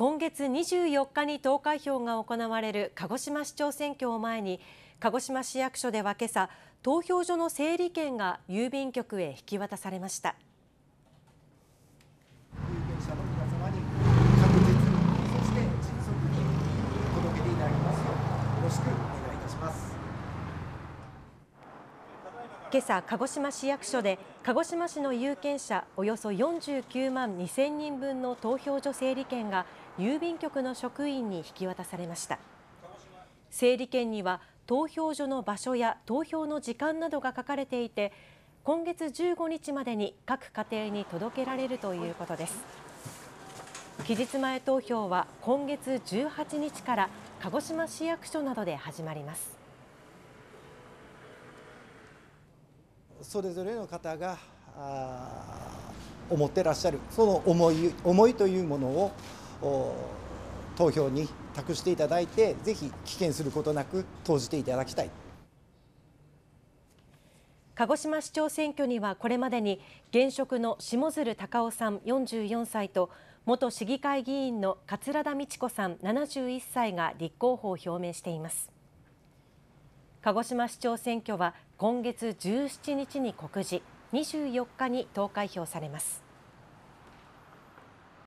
今月24日に投開票が行われる鹿児島市長選挙を前に鹿児島市役所では今朝投票所の整理券が郵便局へ引き渡されましたよろしく今朝鹿児島市役所で鹿児島市の有権者およそ49万2000人分の投票所整理券が郵便局の職員に引き渡されました整理券には投票所の場所や投票の時間などが書かれていて今月15日までに各家庭に届けられるということです期日前投票は今月18日から鹿児島市役所などで始まりますそれぞれの方が思ってらっしゃるその思い思いというものを投票に託していただいてぜひ棄権することなく投じていただきたい鹿児島市長選挙にはこれまでに現職の下鶴隆夫さん44歳と元市議会議員の桂田美智子さん71歳が立候補を表明しています。鹿児島市長選挙は今月17日に告示24日に投開票されます